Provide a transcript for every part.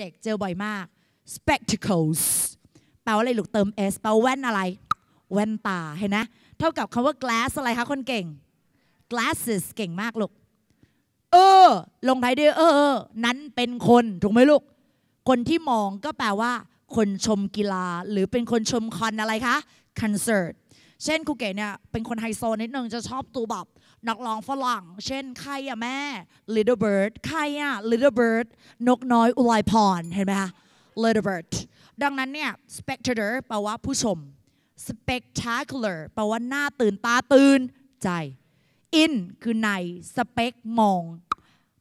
เด็กๆเจอบ่อยมาก spectacles แปลว่าอะไรลูกเติม s แปลว่าแว่นอะไร แว่นตา เห็นนะเท่ากับคำว่า glass อะไรคะคนเก่ง glasses เก่งมากลูก เออ ลงท้ายด้วยเออ นั้นเป็นคน ถูกไหมลูก คนที่มองก็แปลว่า คนชมกีฬาหรือเป็นคนชมคอนอะไรคะ concert เช่นครูเก๋เนี่ยเป็นคนไฮโซนิดนึง จะชอบตัวแบบนักร้องฝรั่ง เช่นใครอะแม่ Little Bird ใครอะ Little Bird นกน้อยอุไลพร เห็นไหมคะ Little Bird ดังนั้นเนี่ย spectator แปลว่าผู้ชม spectacular แปลว่าหน้าตื่นตาตื่นใจ in คือใน spec มอง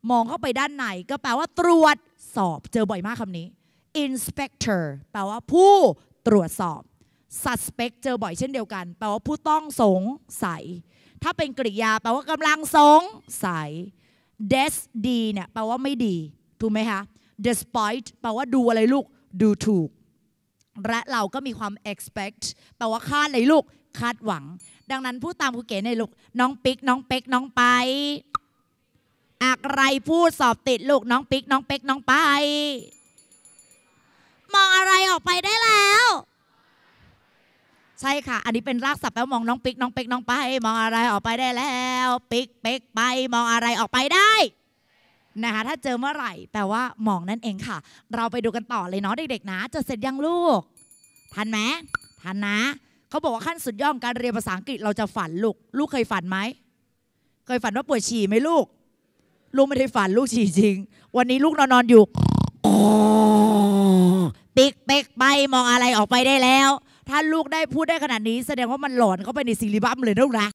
มองเข้าไปด้านใน ก็แปลว่าตรวจสอบ เจอบ่อยมากคำนี้ inspector แปลว่าผู้ตรวจสอบ suspect เจอบ่อยเช่นเดียวกัน แปลว่าผู้ต้องสงสัยถ้าเป็นกริยา แปลว่ากำลังสงสัย des ดีเนี่ยแปลว่าไม่ดีถูกไหมคะ despite แปลว่าดูอะไรลูก ดูถูก และเราก็มีความ expect แปลว่าคาดอะไรลูก คาดหวัง ดังนั้นพูดตามครูเก๋ในลูก น้องปิ๊ก น้องเป็กน้องไป อะไรพูดสอบติดลูกน้องปิ๊ก น้องเป็กน้องไป มองอะไรออกไปไดใช่ค่ะ อันนี้เป็นรากศัพท์แล้วมองน้องปิ๊กน้องเปิกน้องไปมองอะไรออกไปได้แล้วปิ๊กเป๊กไปมองอะไรออกไปได้นะคะถ้าเจอเมื่อไหร่แปลว่าหมองนั่นเองค่ะ เราไปดูกันต่อเลยเนาะเด็กๆนะ จะเสร็จยังลูกทันไหมทันนะเขาบอกว่าขั้นสุดยอดการเรียนภาษาอังกฤษเราจะฝันลูก ลูกเคยฝันไหมเคยฝันว่าปวดฉี่ไหมลูกลูกไม่ได้ฝันลูกฉี่จริง วันนี้ลูกนอนนอนอยู่ปิ๊กเป๊กไปมองอะไรออกไปได้แล้วถ้าลูกได้พูดได้ขนาดนี้แสดงว่ามันหลอนเข้าไปในซีรีบัมเลยนะลูกนะ